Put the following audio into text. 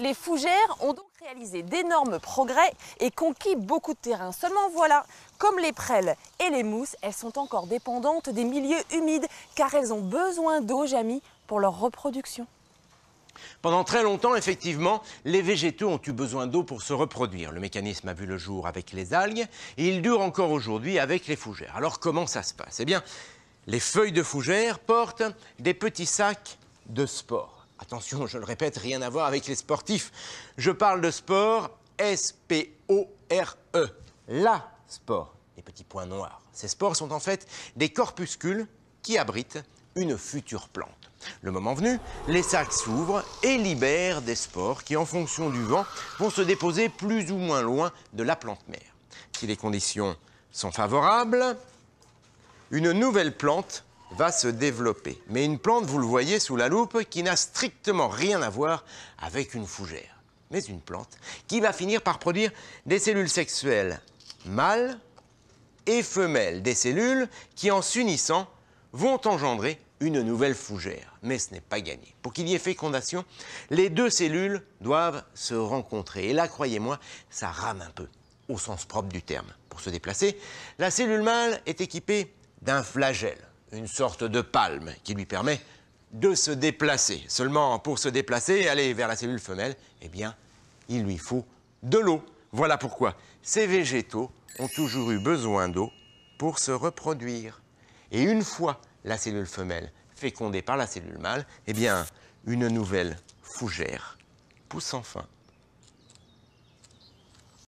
les fougères ont donc réalisé d'énormes progrès et conquis beaucoup de terrain. Seulement voilà, comme les prêles et les mousses, elles sont encore dépendantes des milieux humides car elles ont besoin d'eau, Jamie, pour leur reproduction. Pendant très longtemps, effectivement, les végétaux ont eu besoin d'eau pour se reproduire. Le mécanisme a vu le jour avec les algues et il dure encore aujourd'hui avec les fougères. Alors comment ça se passe Eh bien, les feuilles de fougères portent des petits sacs de spores. Attention, je le répète, rien à voir avec les sportifs. Je parle de sport, S-P-O-R-E. La sport, les petits points noirs. Ces spores sont en fait des corpuscules qui abritent une future plante. Le moment venu, les sacs s'ouvrent et libèrent des spores qui, en fonction du vent, vont se déposer plus ou moins loin de la plante mère. Si les conditions sont favorables, une nouvelle plante va se développer. Mais une plante, vous le voyez sous la loupe, qui n'a strictement rien à voir avec une fougère. Mais une plante qui va finir par produire des cellules sexuelles mâles et femelles, des cellules qui, en s'unissant, vont engendrer une nouvelle fougère. Mais ce n'est pas gagné. Pour qu'il y ait fécondation, les deux cellules doivent se rencontrer. Et là, croyez-moi, ça rame un peu, au sens propre du terme. Pour se déplacer, la cellule mâle est équipée d'un flagelle une sorte de palme qui lui permet de se déplacer. Seulement, pour se déplacer et aller vers la cellule femelle, eh bien, il lui faut de l'eau. Voilà pourquoi ces végétaux ont toujours eu besoin d'eau pour se reproduire. Et une fois la cellule femelle fécondée par la cellule mâle, eh bien, une nouvelle fougère pousse enfin.